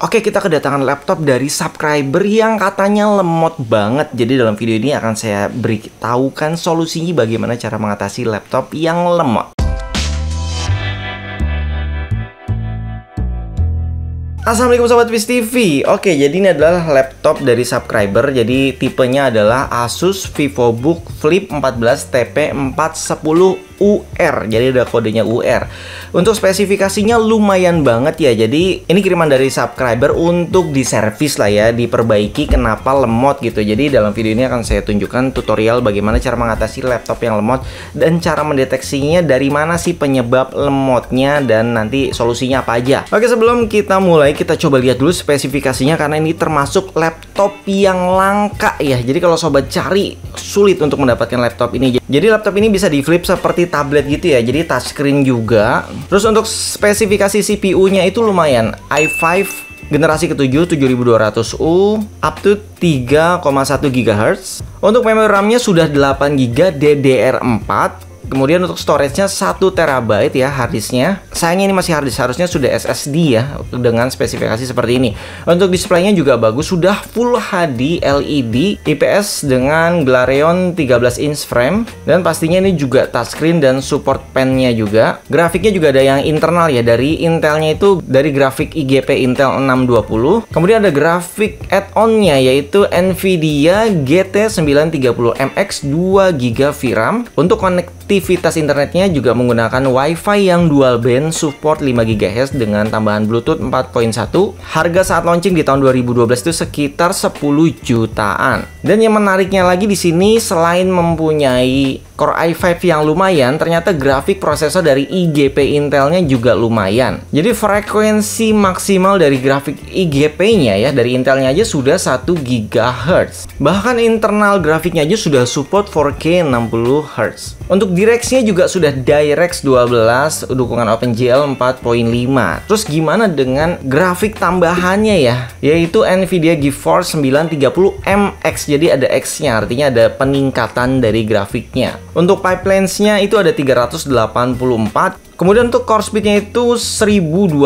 Oke, kita kedatangan laptop dari subscriber yang katanya lemot banget. Jadi dalam video ini akan saya beritahukan solusinya bagaimana cara mengatasi laptop yang lemot. Assalamualaikum Sobat Viz TV Oke jadi ini adalah laptop dari subscriber Jadi tipenya adalah Asus Vivobook Flip 14 TP410 UR. Jadi ada kodenya UR. Untuk spesifikasinya lumayan banget ya. Jadi ini kiriman dari subscriber untuk diservis lah ya, diperbaiki kenapa lemot gitu. Jadi dalam video ini akan saya tunjukkan tutorial bagaimana cara mengatasi laptop yang lemot dan cara mendeteksinya dari mana sih penyebab lemotnya dan nanti solusinya apa aja. Oke, sebelum kita mulai kita coba lihat dulu spesifikasinya karena ini termasuk laptop yang langka ya. Jadi kalau sobat cari sulit untuk mendapatkan laptop ini. Jadi laptop ini bisa di flip seperti tablet gitu ya. Jadi touchscreen juga. Terus untuk spesifikasi CPU-nya itu lumayan. i5 generasi ke-7 7200U up to 3,1 GHz. Untuk memori RAM-nya sudah 8 GB DDR4 Kemudian untuk storage-nya 1 terabyte ya harddisk-nya. Sayangnya ini masih harddisk, harusnya sudah SSD ya dengan spesifikasi seperti ini. Untuk display-nya juga bagus, sudah full HD LED IPS dengan Glareon 13 inch frame dan pastinya ini juga touchscreen dan support pen-nya juga. Grafiknya juga ada yang internal ya dari Intel-nya itu dari grafik IGP Intel 620. Kemudian ada grafik add-on-nya yaitu NVIDIA GT930MX 2GB VRAM untuk connect Aktivitas internetnya juga menggunakan WiFi yang dual band support 5 GHz dengan tambahan Bluetooth 4.1. Harga saat launching di tahun 2012 itu sekitar 10 jutaan. Dan yang menariknya lagi di sini selain mempunyai Core i5 yang lumayan, ternyata grafik prosesor dari IGP Intelnya juga lumayan. Jadi frekuensi maksimal dari grafik IGP-nya ya dari Intelnya aja sudah 1 GHz. Bahkan internal grafiknya aja sudah support 4K 60 Hz. Untuk direksinya juga sudah DirectX 12 dukungan OpenGL 4.5. Terus gimana dengan grafik tambahannya ya? Yaitu Nvidia GeForce 930 MX jadi ada X-nya, artinya ada peningkatan dari grafiknya. Untuk pipelines-nya itu ada 384, Kemudian untuk core speednya itu 1020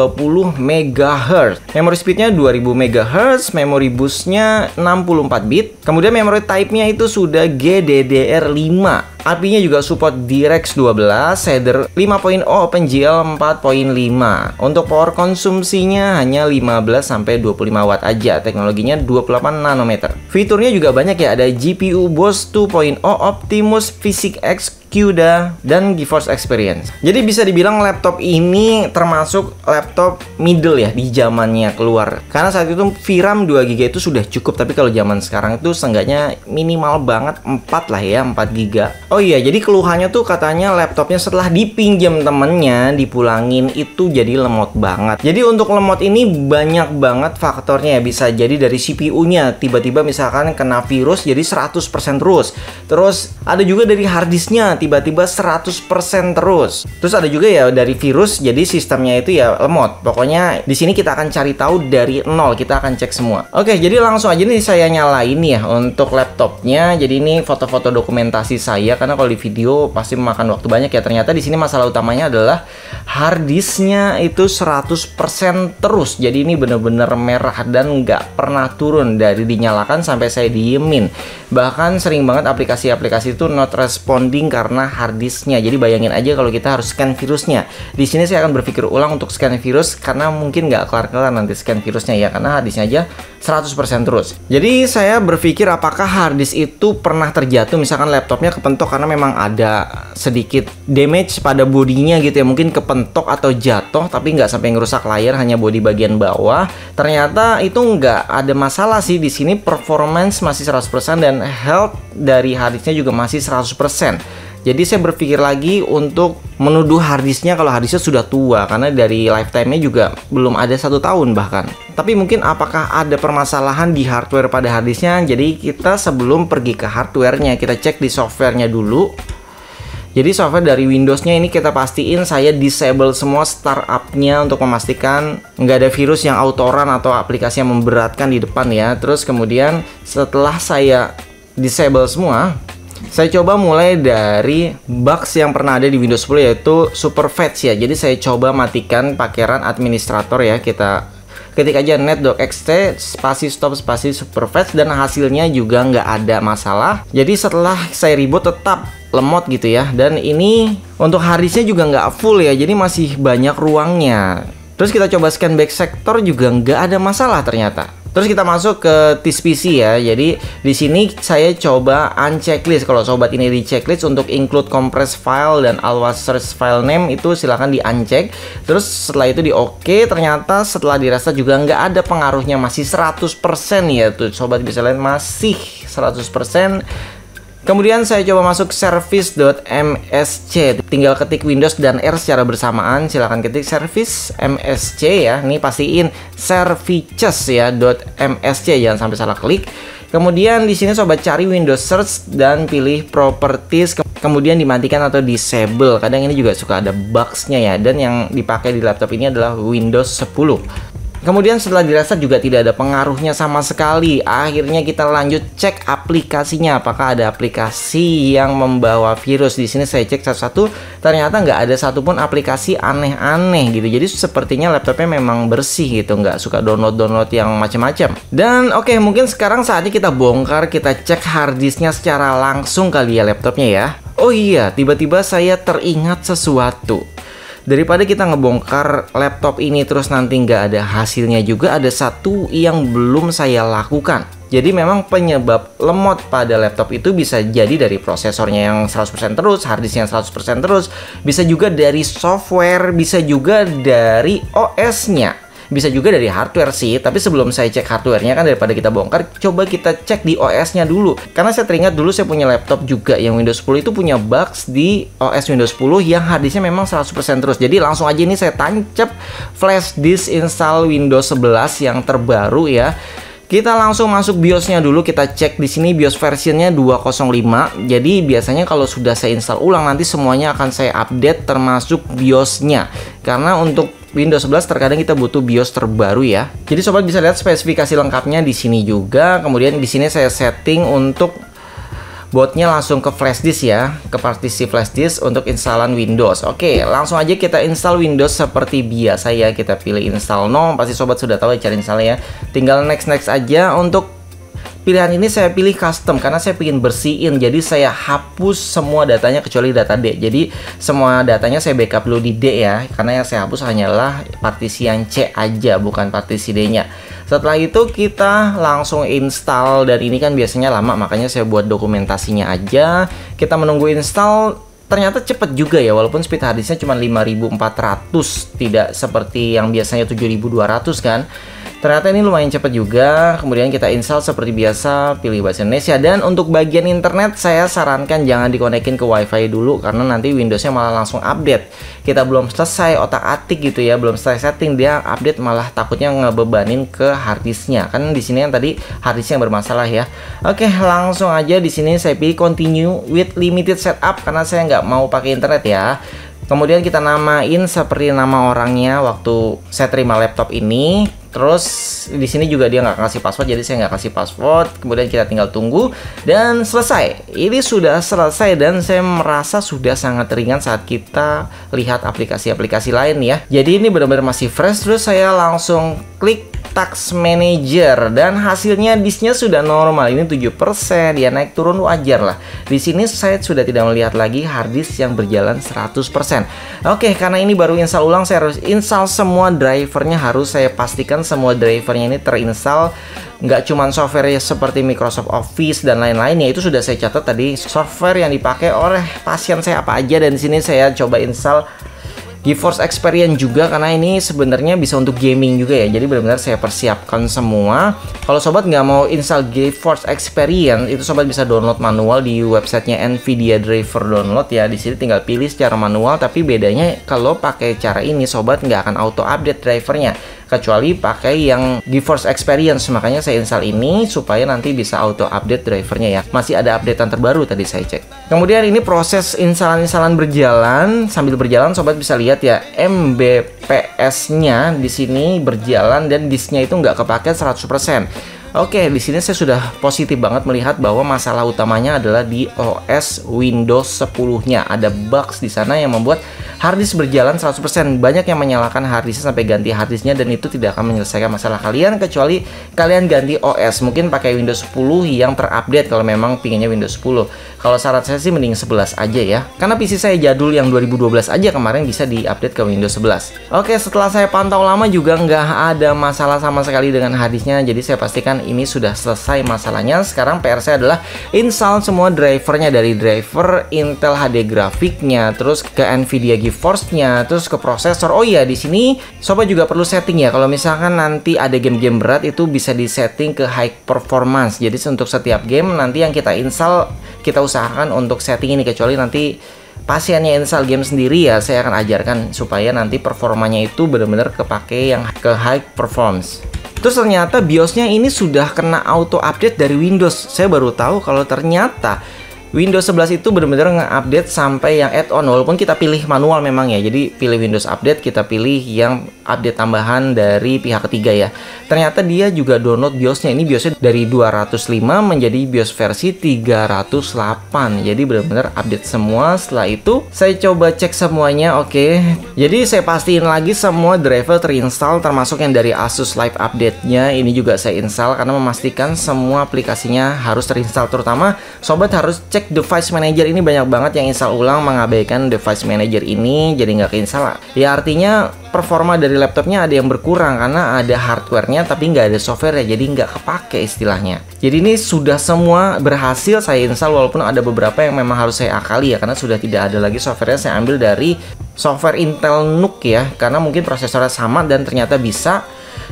MHz. Memory speednya 2000 MHz, memory busnya 64 bit. Kemudian memory type-nya itu sudah GDDR5. artinya juga support DirectX 12, header 5.0, OpenGL 4.5. Untuk power konsumsinya hanya 15 sampai 25 watt aja, teknologinya 28 nanometer. Fiturnya juga banyak ya, ada GPU Boss 2.0, Optimus X CUDA, dan GeForce Experience. Jadi bisa dibilang laptop ini termasuk laptop middle ya di zamannya keluar. Karena saat itu VRAM 2GB itu sudah cukup, tapi kalau zaman sekarang itu seenggaknya minimal banget 4 lah ya, 4GB. Oh iya, jadi keluhannya tuh katanya laptopnya setelah dipinjam temennya, dipulangin itu jadi lemot banget. Jadi untuk lemot ini banyak banget faktornya ya, bisa jadi dari CPU-nya, tiba-tiba misalkan kena virus jadi 100% terus. Terus ada juga dari harddisknya, tiba-tiba 100% terus. Terus ada juga ya dari virus jadi sistemnya itu ya lemot. Pokoknya di sini kita akan cari tahu dari nol, kita akan cek semua. Oke, jadi langsung aja nih saya nyalain ya untuk laptopnya. Jadi ini foto-foto dokumentasi saya karena kalau di video pasti memakan waktu banyak ya. Ternyata di sini masalah utamanya adalah hard itu 100% terus. Jadi ini bener-bener merah dan nggak pernah turun dari dinyalakan sampai saya diemin. Bahkan sering banget aplikasi-aplikasi itu not responding karena karena harddisknya. Jadi bayangin aja kalau kita harus scan virusnya. Di sini saya akan berpikir ulang untuk scan virus karena mungkin nggak kelar-kelar nanti scan virusnya ya karena harddisknya aja 100% terus. Jadi saya berpikir apakah harddisk itu pernah terjatuh misalkan laptopnya kepentok karena memang ada sedikit damage pada bodinya gitu ya mungkin kepentok atau jatuh tapi nggak sampai ngerusak layar hanya body bagian bawah. Ternyata itu nggak ada masalah sih di sini performance masih 100% dan health dari harddisknya juga masih 100%. Jadi saya berpikir lagi untuk menuduh harddisknya kalau harddisknya sudah tua karena dari lifetime-nya juga belum ada satu tahun bahkan. Tapi mungkin apakah ada permasalahan di hardware pada harddisknya? Jadi kita sebelum pergi ke hardware-nya kita cek di software-nya dulu. Jadi software dari Windows-nya ini kita pastiin saya disable semua startup-nya untuk memastikan nggak ada virus yang autoran atau aplikasi yang memberatkan di depan ya. Terus kemudian setelah saya disable semua, saya coba mulai dari bugs yang pernah ada di Windows 10 yaitu super fetch ya. Jadi saya coba matikan pakiran administrator ya. Kita ketik aja net.xt spasi stop spasi superfetch dan hasilnya juga nggak ada masalah. Jadi setelah saya reboot tetap lemot gitu ya. Dan ini untuk harddisknya juga nggak full ya. Jadi masih banyak ruangnya. Terus kita coba scan back sektor juga nggak ada masalah ternyata. Terus kita masuk ke PC ya. Jadi di sini saya coba unchecklist. Kalau sobat ini di checklist untuk include compress file dan always search file name itu silahkan di uncheck. Terus setelah itu di OK, ternyata setelah dirasa juga nggak ada pengaruhnya masih 100% ya tuh sobat bisa lihat masih 100% Kemudian saya coba masuk service.msc. Tinggal ketik Windows dan R secara bersamaan. Silahkan ketik service msc ya. Ini pastiin services ya .msc jangan sampai salah klik. Kemudian di sini sobat cari Windows search dan pilih properties kemudian dimatikan atau disable. Kadang ini juga suka ada bugsnya ya dan yang dipakai di laptop ini adalah Windows 10. Kemudian setelah dirasa juga tidak ada pengaruhnya sama sekali. Akhirnya kita lanjut cek aplikasinya apakah ada aplikasi yang membawa virus. Di sini saya cek satu-satu, ternyata nggak ada satupun aplikasi aneh-aneh gitu. Jadi sepertinya laptopnya memang bersih gitu, nggak suka download-download yang macam-macam. Dan oke, okay, mungkin sekarang saatnya kita bongkar, kita cek harddisknya secara langsung kali ya laptopnya ya. Oh iya, tiba-tiba saya teringat sesuatu daripada kita ngebongkar laptop ini terus nanti nggak ada hasilnya juga ada satu yang belum saya lakukan jadi memang penyebab lemot pada laptop itu bisa jadi dari prosesornya yang 100% terus, harddisknya 100% terus, bisa juga dari software, bisa juga dari OS-nya bisa juga dari hardware sih tapi sebelum saya cek hardwarenya kan daripada kita bongkar coba kita cek di OS-nya dulu karena saya teringat dulu saya punya laptop juga yang Windows 10 itu punya bugs di OS Windows 10 yang harddisknya memang 100% terus jadi langsung aja ini saya tancap flash disk install Windows 11 yang terbaru ya kita langsung masuk BIOSnya dulu, kita cek di sini BIOS versionnya 205. Jadi biasanya kalau sudah saya install ulang nanti semuanya akan saya update termasuk BIOSnya. Karena untuk Windows 11 terkadang kita butuh BIOS terbaru ya. Jadi sobat bisa lihat spesifikasi lengkapnya di sini juga. Kemudian di sini saya setting untuk bootnya langsung ke flash disk ya, ke partisi flash disk untuk instalan Windows. Oke, langsung aja kita install Windows seperti biasa ya. Kita pilih install no, pasti sobat sudah tahu ya cara installnya. Tinggal next next aja untuk pilihan ini saya pilih custom karena saya ingin bersihin jadi saya hapus semua datanya kecuali data D jadi semua datanya saya backup dulu di D ya karena yang saya hapus hanyalah partisi yang C aja bukan partisi D nya setelah itu kita langsung install dan ini kan biasanya lama makanya saya buat dokumentasinya aja. Kita menunggu install ternyata cepet juga ya walaupun speed harddisknya cuma 5400 tidak seperti yang biasanya 7200 kan Ternyata ini lumayan cepat juga. Kemudian kita install seperti biasa, pilih bahasa Indonesia dan untuk bagian internet saya sarankan jangan dikonekin ke WiFi dulu karena nanti Windowsnya malah langsung update. Kita belum selesai otak-atik gitu ya, belum selesai setting dia update malah takutnya ngebebanin ke harddisknya. Kan di sini yang tadi harddisknya bermasalah ya. Oke, langsung aja di sini saya pilih continue with limited setup karena saya nggak mau pakai internet ya. Kemudian kita namain seperti nama orangnya waktu saya terima laptop ini. Terus di sini juga dia nggak kasih password, jadi saya nggak kasih password. Kemudian kita tinggal tunggu dan selesai. Ini sudah selesai dan saya merasa sudah sangat ringan saat kita lihat aplikasi-aplikasi lain ya. Jadi ini benar-benar masih fresh. Terus saya langsung klik tax manager dan hasilnya disnya sudah normal ini 7% ya naik turun wajar lah di sini saya sudah tidak melihat lagi harddisk yang berjalan 100% oke karena ini baru install ulang saya harus install semua drivernya harus saya pastikan semua drivernya ini terinstall nggak cuma software seperti Microsoft Office dan lain-lain ya itu sudah saya catat tadi software yang dipakai oleh pasien saya apa aja dan di sini saya coba install GeForce Experience juga karena ini sebenarnya bisa untuk gaming juga ya. Jadi benar-benar saya persiapkan semua. Kalau sobat nggak mau install GeForce Experience, itu sobat bisa download manual di websitenya Nvidia Driver Download ya. Di sini tinggal pilih secara manual. Tapi bedanya kalau pakai cara ini, sobat nggak akan auto update drivernya kecuali pakai yang GeForce Experience makanya saya install ini supaya nanti bisa auto update drivernya ya masih ada updatean terbaru tadi saya cek kemudian ini proses instalan-instalan berjalan sambil berjalan sobat bisa lihat ya MBPS-nya di sini berjalan dan disknya itu nggak kepake 100% Oke, di sini saya sudah positif banget melihat bahwa masalah utamanya adalah di OS Windows 10-nya. Ada bugs di sana yang membuat harddisk berjalan 100%. Banyak yang menyalahkan harddisk sampai ganti harddisknya dan itu tidak akan menyelesaikan masalah kalian kecuali kalian ganti OS. Mungkin pakai Windows 10 yang terupdate kalau memang pinginnya Windows 10. Kalau syarat saya sih mending 11 aja ya. Karena PC saya jadul yang 2012 aja kemarin bisa diupdate ke Windows 11. Oke, setelah saya pantau lama juga nggak ada masalah sama sekali dengan harddisknya. Jadi saya pastikan ini sudah selesai masalahnya. Sekarang PR saya adalah install semua drivernya dari driver Intel HD grafiknya, terus ke Nvidia GeForce GeForce-nya, terus ke prosesor. Oh iya, di sini sobat juga perlu setting ya. Kalau misalkan nanti ada game-game berat itu bisa disetting ke high performance. Jadi untuk setiap game nanti yang kita install kita usahakan untuk setting ini kecuali nanti pasiennya install game sendiri ya saya akan ajarkan supaya nanti performanya itu benar-benar kepake yang ke high performance Terus ternyata BIOSnya ini sudah kena auto update dari Windows. Saya baru tahu kalau ternyata Windows 11 itu benar-benar nge-update sampai yang add-on walaupun kita pilih manual memang ya. Jadi pilih Windows update, kita pilih yang update tambahan dari pihak ketiga ya. Ternyata dia juga download BIOSnya. Ini BIOSnya dari 205 menjadi BIOS versi 308. Jadi benar-benar update semua. Setelah itu saya coba cek semuanya. Oke. Okay. Jadi saya pastiin lagi semua driver terinstall termasuk yang dari Asus Live update-nya. Ini juga saya install karena memastikan semua aplikasinya harus terinstall terutama sobat harus cek device manager ini banyak banget yang install ulang mengabaikan device manager ini jadi nggak keinstall. Ya artinya performa dari laptopnya ada yang berkurang karena ada hardwarenya tapi nggak ada software ya jadi nggak kepake istilahnya jadi ini sudah semua berhasil saya install walaupun ada beberapa yang memang harus saya akali ya karena sudah tidak ada lagi softwarenya saya ambil dari software Intel NUC ya karena mungkin prosesornya sama dan ternyata bisa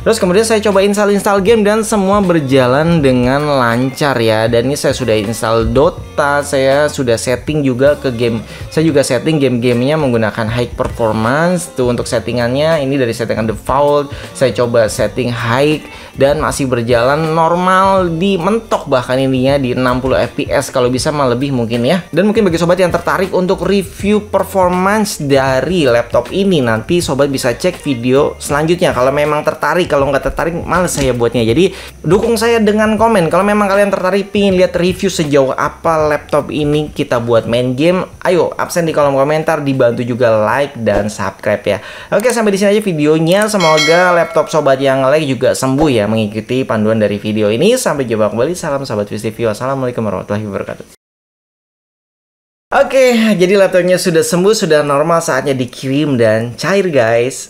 Terus kemudian saya coba install-install game dan semua berjalan dengan lancar ya. Dan ini saya sudah install Dota, saya sudah setting juga ke game. Saya juga setting game-gamenya menggunakan high performance tuh untuk settingannya. Ini dari settingan default. Saya coba setting high dan masih berjalan normal di mentok bahkan ininya di 60 fps kalau bisa malah lebih mungkin ya. Dan mungkin bagi sobat yang tertarik untuk review performance dari laptop ini nanti sobat bisa cek video selanjutnya kalau memang tertarik kalau nggak tertarik males saya buatnya jadi dukung saya dengan komen kalau memang kalian tertarik pingin lihat review sejauh apa laptop ini kita buat main game ayo absen di kolom komentar dibantu juga like dan subscribe ya oke sampai di sini aja videonya semoga laptop sobat yang like juga sembuh ya mengikuti panduan dari video ini sampai jumpa kembali salam sahabat Viz TV wassalamualaikum warahmatullahi wabarakatuh Oke, jadi laptopnya sudah sembuh, sudah normal saatnya dikirim dan cair guys.